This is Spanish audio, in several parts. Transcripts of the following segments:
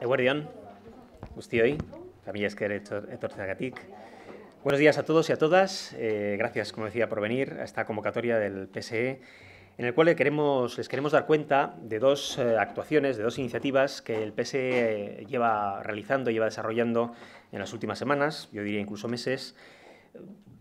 Eguardión, que familia Esker eh, Buenos días a todos y a todas. Eh, gracias, como decía, por venir a esta convocatoria del PSE, en el cual queremos, les queremos dar cuenta de dos eh, actuaciones, de dos iniciativas que el PSE lleva realizando, lleva desarrollando en las últimas semanas, yo diría incluso meses,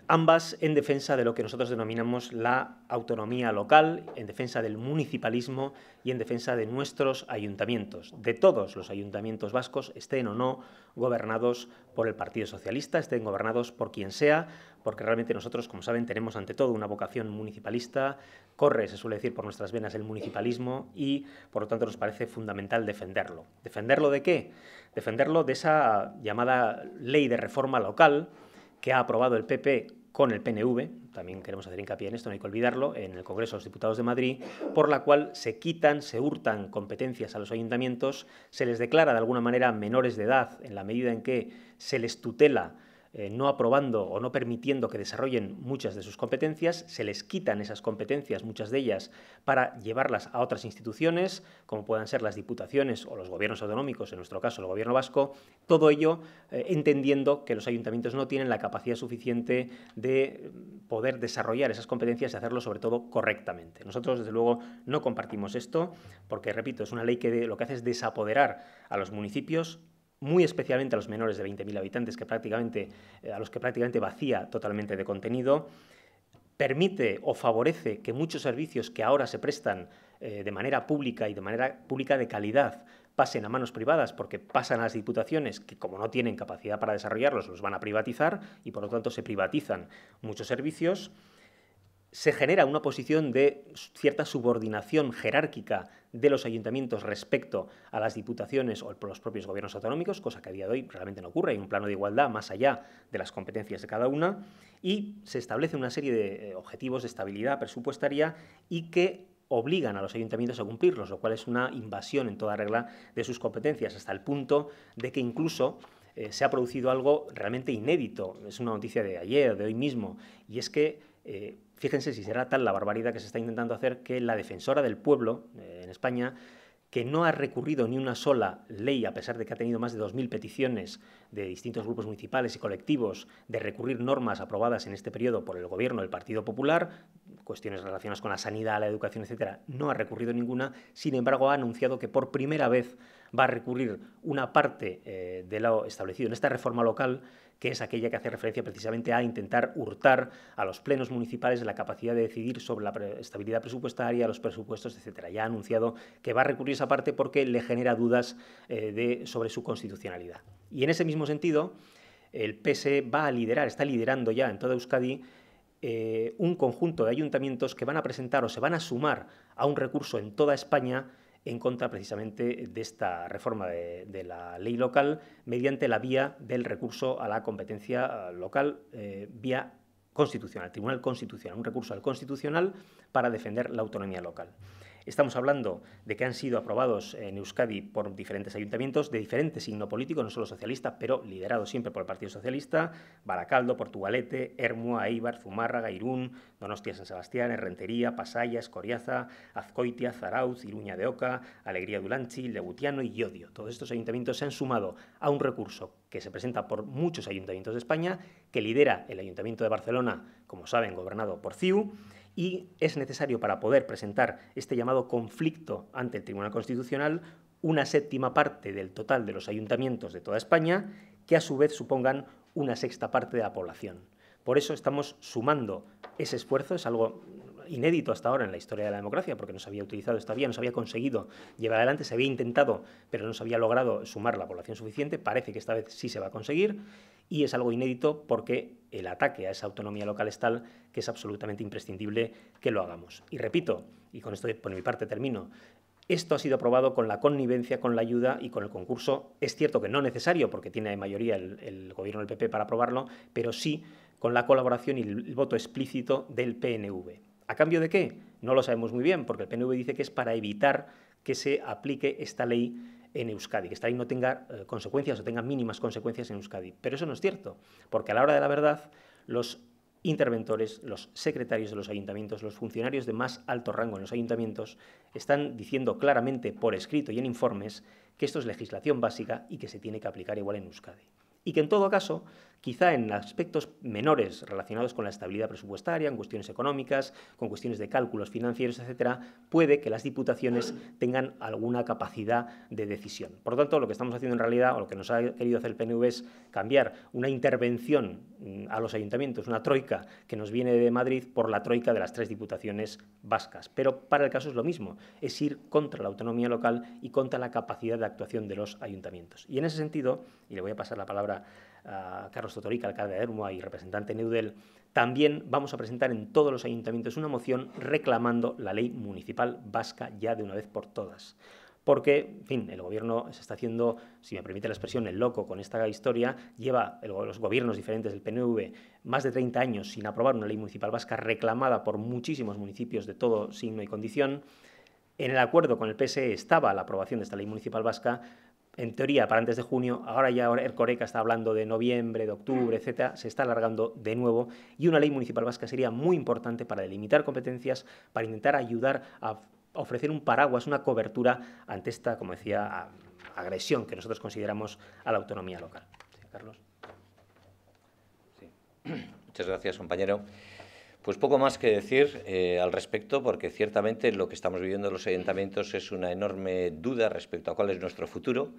ambas en defensa de lo que nosotros denominamos la autonomía local, en defensa del municipalismo y en defensa de nuestros ayuntamientos, de todos los ayuntamientos vascos, estén o no gobernados por el Partido Socialista, estén gobernados por quien sea, porque realmente nosotros, como saben, tenemos ante todo una vocación municipalista, corre, se suele decir, por nuestras venas el municipalismo y, por lo tanto, nos parece fundamental defenderlo. ¿Defenderlo de qué? Defenderlo de esa llamada ley de reforma local, que ha aprobado el PP con el PNV, también queremos hacer hincapié en esto, no hay que olvidarlo, en el Congreso de los Diputados de Madrid, por la cual se quitan, se hurtan competencias a los ayuntamientos, se les declara de alguna manera menores de edad en la medida en que se les tutela eh, no aprobando o no permitiendo que desarrollen muchas de sus competencias, se les quitan esas competencias, muchas de ellas, para llevarlas a otras instituciones, como puedan ser las diputaciones o los gobiernos autonómicos, en nuestro caso el gobierno vasco, todo ello eh, entendiendo que los ayuntamientos no tienen la capacidad suficiente de mm, poder desarrollar esas competencias y hacerlo sobre todo correctamente. Nosotros, desde luego, no compartimos esto porque, repito, es una ley que lo que hace es desapoderar a los municipios muy especialmente a los menores de 20.000 habitantes, que prácticamente, eh, a los que prácticamente vacía totalmente de contenido, permite o favorece que muchos servicios que ahora se prestan eh, de manera pública y de manera pública de calidad pasen a manos privadas porque pasan a las diputaciones que como no tienen capacidad para desarrollarlos los van a privatizar y por lo tanto se privatizan muchos servicios se genera una posición de cierta subordinación jerárquica de los ayuntamientos respecto a las diputaciones o los propios gobiernos autonómicos, cosa que a día de hoy realmente no ocurre, hay un plano de igualdad más allá de las competencias de cada una, y se establece una serie de eh, objetivos de estabilidad presupuestaria y que obligan a los ayuntamientos a cumplirlos, lo cual es una invasión en toda regla de sus competencias, hasta el punto de que incluso eh, se ha producido algo realmente inédito, es una noticia de ayer, de hoy mismo, y es que eh, fíjense si será tal la barbaridad que se está intentando hacer que la defensora del pueblo eh, en España, que no ha recurrido ni una sola ley, a pesar de que ha tenido más de 2.000 peticiones de distintos grupos municipales y colectivos de recurrir normas aprobadas en este periodo por el gobierno del Partido Popular, cuestiones relacionadas con la sanidad, la educación, etcétera, no ha recurrido ninguna, sin embargo ha anunciado que por primera vez va a recurrir una parte eh, de lo establecido en esta reforma local, que es aquella que hace referencia precisamente a intentar hurtar a los plenos municipales la capacidad de decidir sobre la estabilidad presupuestaria, los presupuestos, etcétera. Ya ha anunciado que va a recurrir esa parte porque le genera dudas eh, sobre su constitucionalidad. Y en ese mismo sentido, el PSE va a liderar, está liderando ya en toda Euskadi eh, un conjunto de ayuntamientos que van a presentar o se van a sumar a un recurso en toda España en contra precisamente de esta reforma de, la ley local mediante la vía del recurso a la competencia eh, local, eh, vía constitucional, Tribunal Constitucional, un recurso al Constitucional para defender la autonomía local. Estamos hablando de que han sido aprobados en Euskadi por diferentes ayuntamientos de diferentes signo político, no solo socialistas, pero liderados siempre por el Partido Socialista, Baracaldo, Portugalete, Ermua, Aíbar, Zumárraga, Irún, Donostia, San Sebastián, Errentería, Pasayas, Coriaza, Azcoitia, Zarauz, Iruña de Oca, Alegría Dulanchi, Legutiano y Yodio. Todos estos ayuntamientos se han sumado a un recurso que se presenta por muchos ayuntamientos de España, que lidera el Ayuntamiento de Barcelona, como saben, gobernado por CIU, y es necesario para poder presentar este llamado conflicto ante el Tribunal Constitucional una séptima parte del total de los ayuntamientos de toda España, que a su vez supongan una sexta parte de la población. Por eso estamos sumando ese esfuerzo, es algo inédito hasta ahora en la historia de la democracia, porque no se había utilizado esta vía, no se había conseguido llevar adelante, se había intentado, pero no se había logrado sumar la población suficiente. Parece que esta vez sí se va a conseguir y es algo inédito porque el ataque a esa autonomía local es tal que es absolutamente imprescindible que lo hagamos. Y repito, y con esto por mi parte termino, esto ha sido aprobado con la connivencia, con la ayuda y con el concurso. Es cierto que no necesario, porque tiene mayoría el, gobierno del PP para aprobarlo, pero sí con la colaboración y el voto explícito del PNV. ¿A cambio de qué? No lo sabemos muy bien, porque el PNV dice que es para evitar que se aplique esta ley en Euskadi, que esta ley no tenga eh, consecuencias o tenga mínimas consecuencias en Euskadi. Pero eso no es cierto, porque a la hora de la verdad, los interventores, los secretarios de los ayuntamientos, los funcionarios de más alto rango en los ayuntamientos, están diciendo claramente por escrito y en informes que esto es legislación básica y que se tiene que aplicar igual en Euskadi y que en todo caso, quizá en aspectos menores relacionados con la estabilidad presupuestaria, en cuestiones económicas, con cuestiones de cálculos financieros, etcétera, puede que las diputaciones tengan alguna capacidad de decisión. Por lo tanto, lo que estamos haciendo en realidad, o lo que nos ha querido hacer el PNV es cambiar una intervención mm, a los ayuntamientos, una troika que nos viene de Madrid por la troika de las tres diputaciones vascas. Pero para el caso es lo mismo, es ir contra la autonomía local y contra la capacidad de actuación de los ayuntamientos. Y en ese sentido, y le voy a pasar la palabra a ah, Carlos Totorica, alcalde de Ermua y representante Neudel, también vamos a presentar en todos los ayuntamientos una moción reclamando la ley municipal vasca ya de una vez por todas porque, en fin, el gobierno se está haciendo, si me permite la expresión, el loco con esta historia. Lleva los gobiernos diferentes del PNV más de 30 años sin aprobar una ley municipal vasca reclamada por muchísimos municipios de todo signo y condición. En el acuerdo con el PSE estaba la aprobación de esta ley municipal vasca, en teoría, para antes de junio, ahora ya el Coreca está hablando de noviembre, de octubre, mm. etcétera, se está alargando de nuevo y una ley municipal vasca sería muy importante para delimitar competencias, para intentar ayudar a ofrecer un paraguas, una cobertura ante esta, como decía, agresión que nosotros consideramos a la autonomía local. Carlos. Muchas gracias, compañero. Pues poco más que decir eh, al respecto, porque ciertamente lo que estamos viviendo en los ayuntamientos es una enorme duda respecto a cuál es nuestro futuro,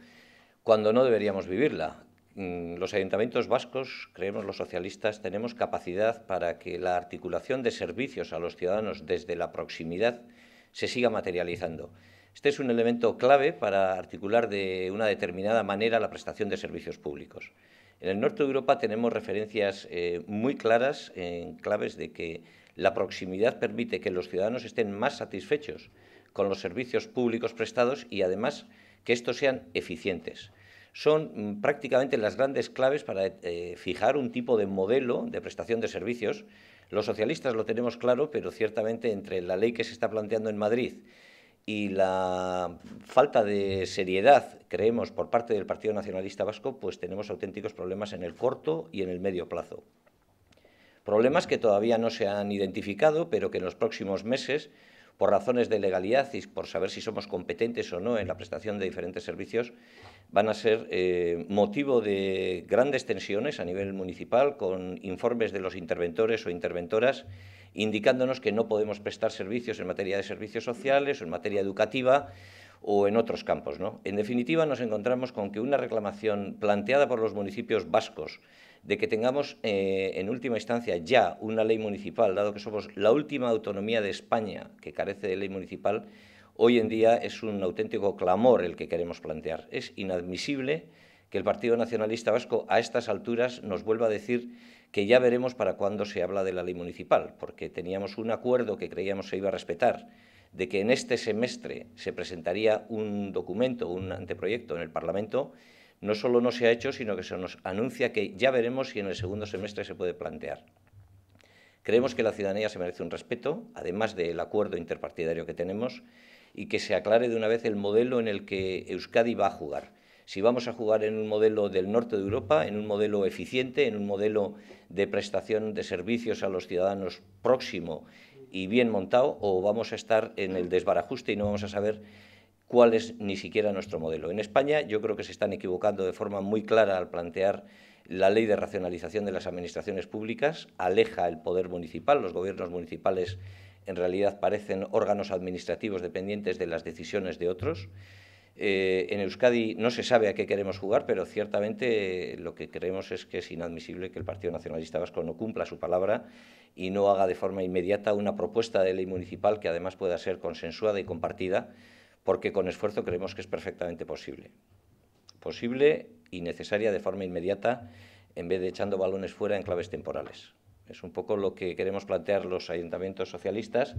cuando no deberíamos vivirla. Mm, los ayuntamientos vascos, creemos los socialistas, tenemos capacidad para que la articulación de servicios a los ciudadanos desde la proximidad se siga materializando. Este es un elemento clave para articular de una determinada manera la prestación de servicios públicos. En el norte de Europa tenemos referencias eh, muy claras en claves de que la proximidad permite que los ciudadanos estén más satisfechos con los servicios públicos prestados y además que estos sean eficientes. Son mm, prácticamente las grandes claves para eh, fijar un tipo de modelo de prestación de servicios. Los socialistas lo tenemos claro, pero ciertamente entre la ley que se está planteando en Madrid y la falta de seriedad, creemos, por parte del Partido Nacionalista Vasco, pues tenemos auténticos problemas en el corto y en el medio plazo. Problemas que todavía no se han identificado, pero que en los próximos meses por razones de legalidad y por saber si somos competentes o no en la prestación de diferentes servicios, van a ser eh, motivo de grandes tensiones a nivel municipal con informes de los interventores o interventoras indicándonos que no podemos prestar servicios en materia de servicios sociales o en materia educativa o en otros campos. ¿no? En definitiva, nos encontramos con que una reclamación planteada por los municipios vascos de que tengamos eh, en última instancia ya una ley municipal, dado que somos la última autonomía de España que carece de ley municipal, hoy en día es un auténtico clamor el que queremos plantear. Es inadmisible que el Partido Nacionalista Vasco a estas alturas nos vuelva a decir que ya veremos para cuándo se habla de la ley municipal, porque teníamos un acuerdo que creíamos se iba a respetar de que en este semestre se presentaría un documento, un anteproyecto en el Parlamento, no solo no se ha hecho, sino que se nos anuncia que ya veremos si en el segundo semestre se puede plantear. Creemos que la ciudadanía se merece un respeto, además del acuerdo interpartidario que tenemos, y que se aclare de una vez el modelo en el que Euskadi va a jugar. Si vamos a jugar en un modelo del norte de Europa, en un modelo eficiente, en un modelo de prestación de servicios a los ciudadanos próximo y bien montado o vamos a estar en el desbarajuste y no vamos a saber cuál es ni siquiera nuestro modelo. En España yo creo que se están equivocando de forma muy clara al plantear la ley de racionalización de las administraciones públicas, aleja el poder municipal, los gobiernos municipales en realidad parecen órganos administrativos dependientes de las decisiones de otros. Eh, en Euskadi no se sabe a qué queremos jugar, pero ciertamente lo que creemos es que es inadmisible que el Partido Nacionalista Vasco no cumpla su palabra y no haga de forma inmediata una propuesta de ley municipal que además pueda ser consensuada y compartida, porque con esfuerzo creemos que es perfectamente posible. Posible y necesaria de forma inmediata en vez de echando balones fuera en claves temporales. Es un poco lo que queremos plantear los ayuntamientos socialistas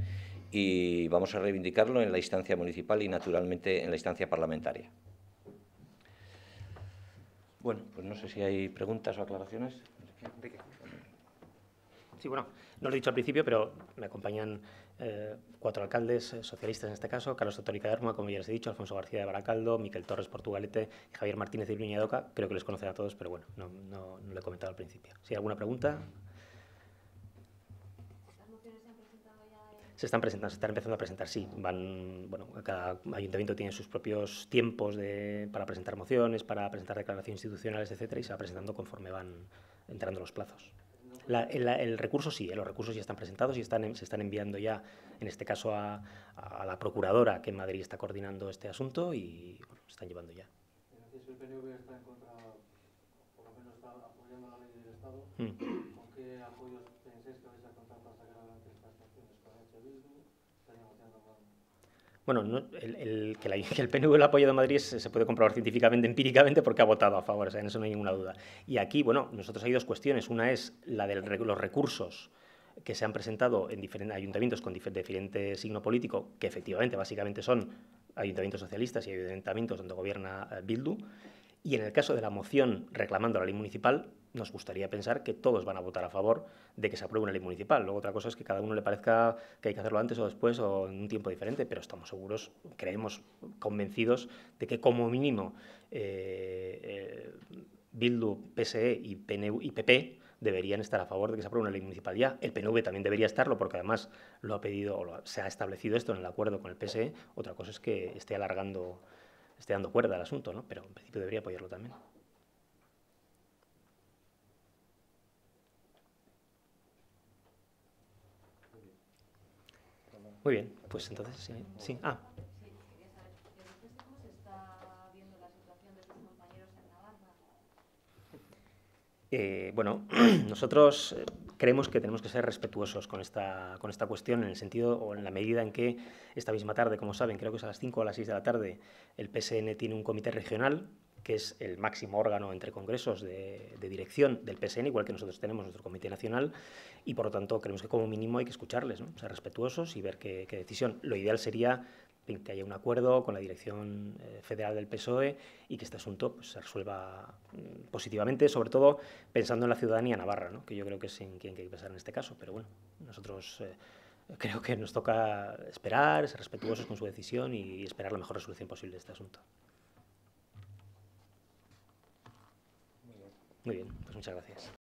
y vamos a reivindicarlo en la instancia municipal y, naturalmente, en la instancia parlamentaria. Bueno, pues no sé si hay preguntas o aclaraciones. Sí, bueno, no lo he dicho al principio, pero me acompañan eh, cuatro alcaldes eh, socialistas en este caso, Carlos Totórica de Arma, como ya les he dicho, Alfonso García de Baracaldo, Miquel Torres Portugalete y Javier Martínez de Iruña Creo que les conocen a todos, pero bueno, no, no, no lo he comentado al principio. Si hay alguna pregunta... se están presentando, se están empezando a presentar, sí. Van, bueno, cada ayuntamiento tiene sus propios tiempos de, para presentar mociones, para presentar declaraciones institucionales, etcétera, y se va presentando conforme van entrando los plazos. el, recurso sí, eh, los recursos ya están presentados y están, se están enviando ya, en este caso, a, a la procuradora que en Madrid está coordinando este asunto y se están llevando ya. el está en contra, por lo menos está apoyando la ley del Estado. Hmm. Bueno, el, que, la, el PNV lo ha apoyado a Madrid se, puede comprobar científicamente, empíricamente, porque ha votado a favor, en eso no hay ninguna duda. Y aquí, bueno, nosotros hay dos cuestiones. Una es la de los recursos que se han presentado en diferentes ayuntamientos con diferente signo político, que efectivamente, básicamente son ayuntamientos socialistas y ayuntamientos donde gobierna eh, Bildu. Y en el caso de la moción reclamando la ley municipal, nos gustaría pensar que todos van a votar a favor de que se apruebe una ley municipal. Luego otra cosa es que cada uno le parezca que hay que hacerlo antes o después o en un tiempo diferente, pero estamos seguros, creemos, convencidos de que como mínimo eh, eh, Bildu, PSE y, PNU, y PP deberían estar a favor de que se apruebe una ley municipal ya. El PNV también debería estarlo porque además lo ha pedido se ha establecido esto en el acuerdo con el PSE. Otra cosa es que esté alargando esté dando cuerda al asunto, ¿no? Pero en principio debería apoyarlo también. Muy bien, pues entonces sí. sí. Ah. Eh, bueno, nosotros eh, creemos que tenemos que ser respetuosos con esta, con esta cuestión en el sentido o en la medida en que esta misma tarde, como saben, creo que es a las 5 o a las 6 de la tarde, el PSN tiene un comité regional que es el máximo órgano entre congresos de, dirección del PSN, igual que nosotros tenemos nuestro Comité Nacional, y por lo tanto creemos que como mínimo hay que escucharles, ser respetuosos y ver qué, qué decisión. Lo ideal sería que haya un acuerdo con la dirección eh, federal del PSOE y que este asunto pues, se resuelva mm, positivamente, sobre todo pensando en la ciudadanía navarra, que yo creo que es en quien hay que pensar en este caso. Pero bueno, nosotros eh, creo que nos toca esperar, ser respetuosos con su decisión y esperar la mejor resolución posible de este asunto. Muy bien, pues muchas gracias.